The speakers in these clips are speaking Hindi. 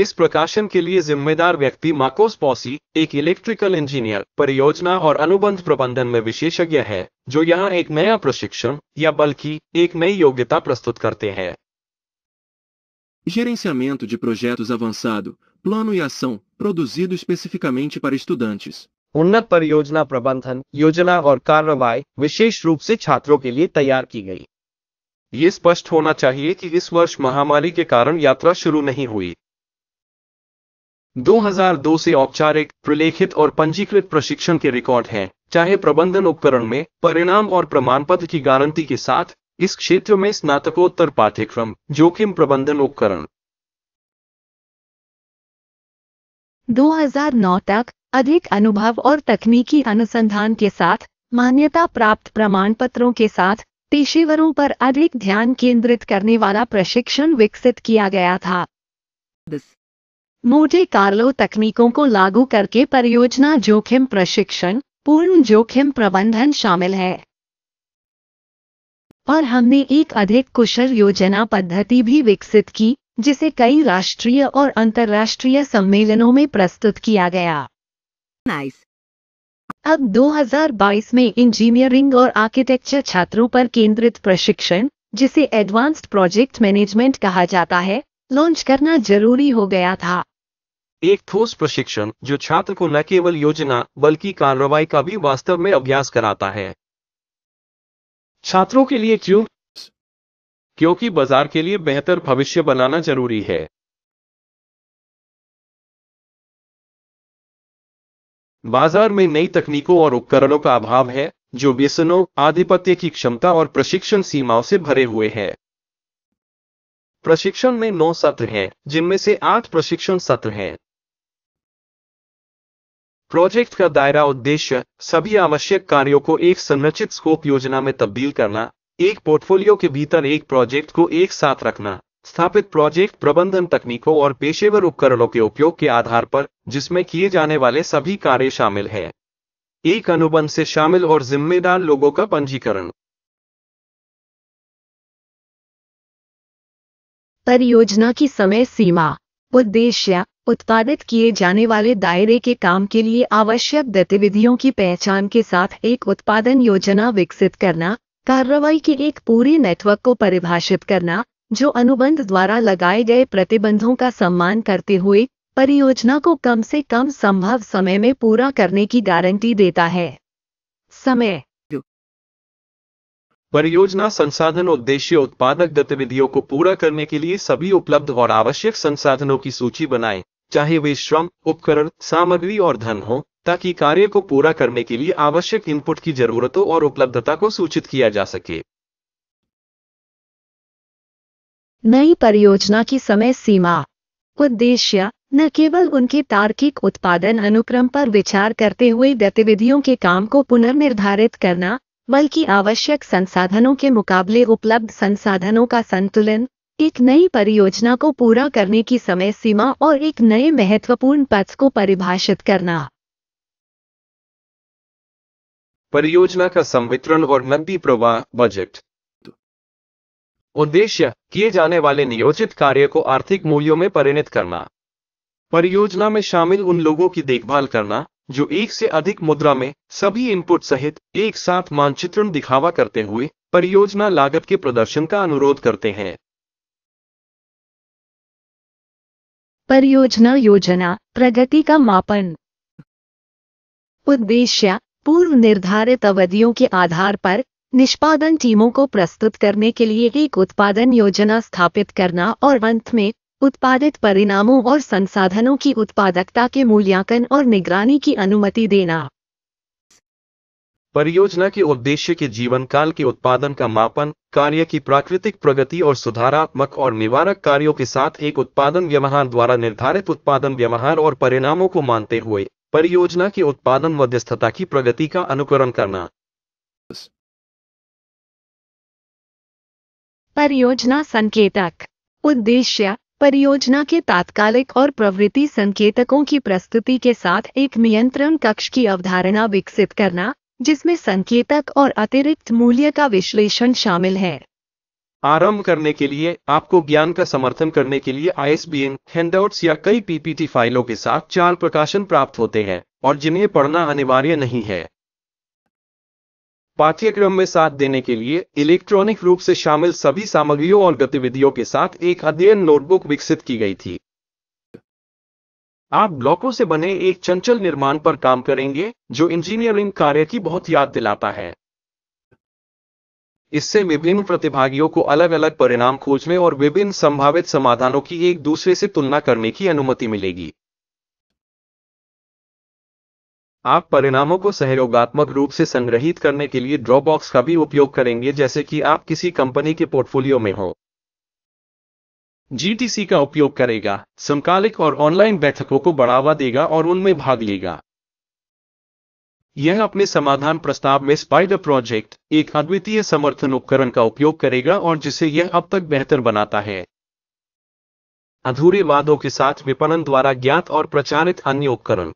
इस प्रकाशन के लिए जिम्मेदार व्यक्ति माकोस पॉसी एक इलेक्ट्रिकल इंजीनियर परियोजना और अनुबंध प्रबंधन में विशेषज्ञ है जो यहाँ एक नया प्रशिक्षण या बल्कि एक नई योग्यता प्रस्तुत करते हैं Gerenciamento de projetos avançado, plano e ação, produzido especificamente para estudantes. उन्नत परियोजना प्रबंधन योजना और कार्रवाई विशेष रूप से छात्रों के लिए तैयार की गई ये स्पष्ट होना चाहिए कि इस वर्ष महामारी के कारण यात्रा शुरू नहीं हुई 2002 से औपचारिक प्रलेखित और पंजीकृत प्रशिक्षण के रिकॉर्ड हैं चाहे प्रबंधन उपकरण में परिणाम और प्रमाण पत्र की गारंटी के साथ इस क्षेत्र में स्नातकोत्तर पाठ्यक्रम जोखिम प्रबंधन उपकरण 2009 तक अधिक अनुभव और तकनीकी अनुसंधान के साथ मान्यता प्राप्त प्रमाण पत्रों के साथ पेशेवरों पर अधिक ध्यान केंद्रित करने वाला प्रशिक्षण विकसित किया गया था मोटे कार्लो तकनीकों को लागू करके परियोजना जोखिम प्रशिक्षण पूर्ण जोखिम प्रबंधन शामिल है और हमने एक अधिक कुशल योजना पद्धति भी विकसित की जिसे कई राष्ट्रीय और अंतर्राष्ट्रीय सम्मेलनों में प्रस्तुत किया गया nice. अब 2022 में इंजीनियरिंग और आर्किटेक्चर छात्रों पर केंद्रित प्रशिक्षण जिसे एडवांस्ड प्रोजेक्ट मैनेजमेंट कहा जाता है लॉन्च करना जरूरी हो गया था एक ठोस प्रशिक्षण जो छात्र को न केवल योजना बल्कि कार्रवाई का भी वास्तव में अभ्यास कराता है छात्रों के लिए क्यों क्योंकि बाजार के लिए बेहतर भविष्य बनाना जरूरी है बाजार में नई तकनीकों और उपकरणों का अभाव है जो व्यसनों आधिपत्य की क्षमता और प्रशिक्षण सीमाओं से भरे हुए हैं प्रशिक्षण में नौ सत्र हैं जिनमें से आठ प्रशिक्षण सत्र हैं प्रोजेक्ट का दायरा उद्देश्य सभी आवश्यक कार्यों को एक संरचित स्कोप योजना में तब्दील करना एक पोर्टफोलियो के भीतर एक प्रोजेक्ट को एक साथ रखना स्थापित प्रोजेक्ट प्रबंधन तकनीकों और पेशेवर उपकरणों के उपयोग के आधार पर जिसमें किए जाने वाले सभी कार्य शामिल है एक अनुबंध से शामिल और जिम्मेदार लोगों का पंजीकरण परियोजना की समय सीमा उद्देश्य उत्पादित किए जाने वाले दायरे के काम के लिए आवश्यक गतिविधियों की पहचान के साथ एक उत्पादन योजना विकसित करना कार्रवाई के एक पूरे नेटवर्क को परिभाषित करना जो अनुबंध द्वारा लगाए गए प्रतिबंधों का सम्मान करते हुए परियोजना को कम से कम संभव समय में पूरा करने की गारंटी देता है समय परियोजना संसाधन उद्देश्य उत्पादक गतिविधियों को पूरा करने के लिए सभी उपलब्ध और आवश्यक संसाधनों की सूची बनाएं चाहे वे श्रम उपकरण सामग्री और धन हो ताकि कार्य को पूरा करने के लिए आवश्यक इनपुट की जरूरतों और उपलब्धता को सूचित किया जा सके नई परियोजना की समय सीमा उद्देश्य न केवल उनके तार्किक उत्पादन अनुक्रम पर विचार करते हुए गतिविधियों के काम को पुनर्निर्धारित करना बल्कि आवश्यक संसाधनों के मुकाबले उपलब्ध संसाधनों का संतुलन एक नई परियोजना को पूरा करने की समय सीमा और एक नए महत्वपूर्ण पथ को परिभाषित करना परियोजना का संवितरण और नकदी प्रवाह बजट उद्देश्य किए जाने वाले नियोजित कार्य को आर्थिक मूल्यों में परिणित करना परियोजना में शामिल उन लोगों की देखभाल करना जो एक से अधिक मुद्रा में सभी इनपुट सहित एक साथ मानचित्रण दिखावा करते हुए परियोजना लागत के प्रदर्शन का अनुरोध करते हैं परियोजना योजना प्रगति का मापन उद्देश्य पूर्व निर्धारित अवधियों के आधार पर निष्पादन टीमों को प्रस्तुत करने के लिए एक उत्पादन योजना स्थापित करना और अंत में उत्पादित परिणामों और संसाधनों की उत्पादकता के मूल्यांकन और निगरानी की अनुमति देना परियोजना के उद्देश्य के जीवन काल के उत्पादन का मापन कार्य की प्राकृतिक प्रगति और सुधारात्मक और निवारक कार्यों के साथ एक उत्पादन व्यवहार द्वारा निर्धारित उत्पादन व्यवहार और परिणामों को मानते हुए परियोजना के उत्पादन मध्यस्थता की प्रगति का अनुकरण करना परियोजना संकेतक उद्देश्य परियोजना के तात्कालिक और प्रवृत्ति संकेतकों की प्रस्तुति के साथ एक नियंत्रण कक्ष की अवधारणा विकसित करना जिसमें संकेतक और अतिरिक्त मूल्य का विश्लेषण शामिल है आरंभ करने के लिए आपको ज्ञान का समर्थन करने के लिए आईएसबीएन हैंडआउट्स या कई पीपीटी फाइलों के साथ चार प्रकाशन प्राप्त होते हैं और जिन्हें पढ़ना अनिवार्य नहीं है पाठ्यक्रम में साथ देने के लिए इलेक्ट्रॉनिक रूप से शामिल सभी सामग्रियों और गतिविधियों के साथ एक अध्ययन नोटबुक विकसित की गई थी आप ब्लॉकों से बने एक चंचल निर्माण पर काम करेंगे जो इंजीनियरिंग कार्य की बहुत याद दिलाता है इससे विभिन्न प्रतिभागियों को अलग अलग परिणाम खोजने और विभिन्न संभावित समाधानों की एक दूसरे से तुलना करने की अनुमति मिलेगी आप परिणामों को सहयोगात्मक रूप से संग्रहित करने के लिए ड्रॉबॉक्स का भी उपयोग करेंगे जैसे कि आप किसी कंपनी के पोर्टफोलियो में हो जीटीसी का उपयोग करेगा समकालिक और ऑनलाइन बैठकों को बढ़ावा देगा और उनमें भाग लेगा यह अपने समाधान प्रस्ताव में स्पाइडर प्रोजेक्ट एक अद्वितीय समर्थन उपकरण का उपयोग करेगा और जिसे यह अब तक बेहतर बनाता है अधूरे वादों के साथ विपणन द्वारा ज्ञात और प्रचारित अन्य उपकरण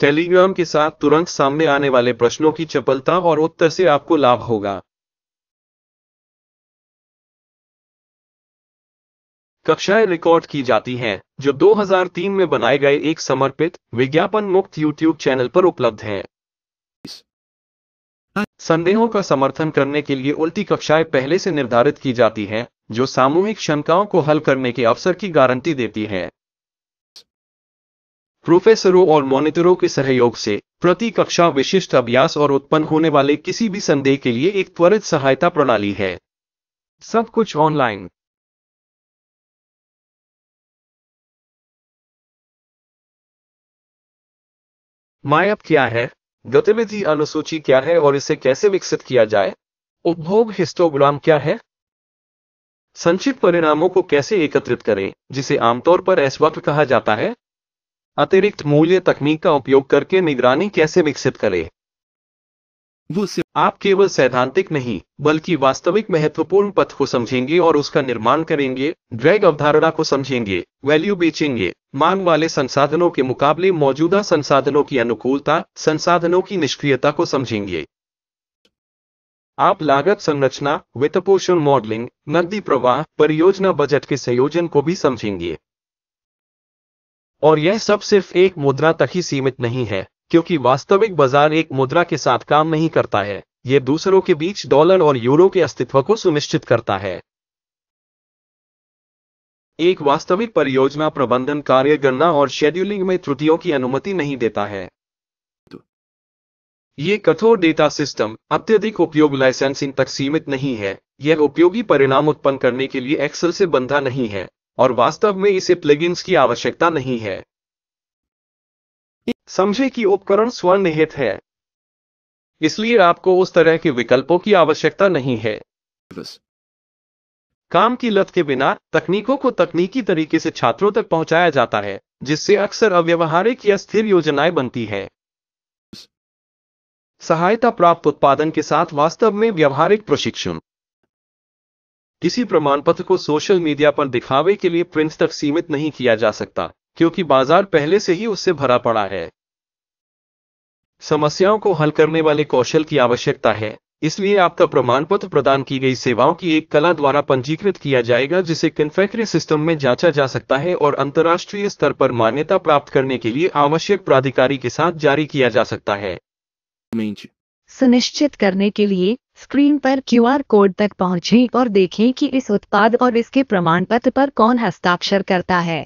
टेलीग्राम के साथ तुरंत सामने आने वाले प्रश्नों की चपलता और उत्तर से आपको लाभ होगा कक्षाएं रिकॉर्ड की जाती हैं जो 2003 में बनाए गए एक समर्पित विज्ञापन मुक्त यूट्यूब चैनल पर उपलब्ध है संदेहों का समर्थन करने के लिए उल्टी कक्षाएं पहले से निर्धारित की जाती हैं जो सामूहिक शंकाओं को हल करने के अवसर की गारंटी देती हैं प्रोफेसरों और मॉनिटरों के सहयोग से प्रति कक्षा विशिष्ट अभ्यास और उत्पन्न होने वाले किसी भी संदेह के लिए एक त्वरित सहायता प्रणाली है सब कुछ ऑनलाइन मायअप क्या है गतिविधि अनुसूची क्या है और इसे कैसे विकसित किया जाए उपभोग हिस्टोग्राम क्या है संक्षिप्त परिणामों को कैसे एकत्रित करें जिसे आमतौर पर वक्त कहा जाता है अतिरिक्त मूल्य तकनीक का उपयोग करके निगरानी कैसे विकसित करें वो आप केवल सैद्धांतिक नहीं बल्कि वास्तविक महत्वपूर्ण पथ को समझेंगे और उसका निर्माण करेंगे ड्रैग अवधारणा को समझेंगे वैल्यू बेचेंगे मांग वाले संसाधनों के मुकाबले मौजूदा संसाधनों की अनुकूलता संसाधनों की निष्क्रियता को समझेंगे आप लागत संरचना वित्तपोषण मॉडलिंग नकदी प्रवाह परियोजना बजट के संयोजन को भी समझेंगे और यह सब सिर्फ एक मुद्रा तक ही सीमित नहीं है क्योंकि वास्तविक बाजार एक मुद्रा के साथ काम नहीं करता है यह दूसरों के बीच डॉलर और यूरो के अस्तित्व को सुनिश्चित करता है एक वास्तविक परियोजना प्रबंधन कार्य गणना और शेड्यूलिंग में त्रुटियों की अनुमति नहीं देता है ये कठोर डेटा सिस्टम अत्यधिक उपयोग लाइसेंसिंग तक सीमित नहीं है यह उपयोगी परिणाम उत्पन्न करने के लिए एक्सेल से बंधा नहीं है और वास्तव में इसे प्लगइन्स की आवश्यकता नहीं है समझे कि उपकरण स्वनिहित है इसलिए आपको उस तरह के विकल्पों की आवश्यकता नहीं है काम की लत के बिना तकनीकों को तकनीकी तरीके से छात्रों तक पहुंचाया जाता है जिससे अक्सर अव्यवहारिक या स्थिर योजनाएं बनती है सहायता प्राप्त उत्पादन के साथ वास्तव में व्यवहारिक प्रशिक्षण किसी प्रमाण पत्र को सोशल मीडिया पर दिखावे के लिए प्रिंट तक सीमित नहीं किया जा सकता क्योंकि बाजार पहले से ही उससे भरा पड़ा है समस्याओं को हल करने वाले कौशल की आवश्यकता है इसलिए आपका प्रमाण पत्र प्रदान की गई सेवाओं की एक कला द्वारा पंजीकृत किया जाएगा जिसे कन्फेक्ट्री सिस्टम में जांचा जा सकता है और अंतर्राष्ट्रीय स्तर पर मान्यता प्राप्त करने के लिए आवश्यक प्राधिकारी के साथ जारी किया जा सकता है सुनिश्चित करने के लिए स्क्रीन पर क्यूआर कोड तक पहुंचें और देखें कि इस उत्पाद और इसके प्रमाण पत्र पर कौन हस्ताक्षर करता है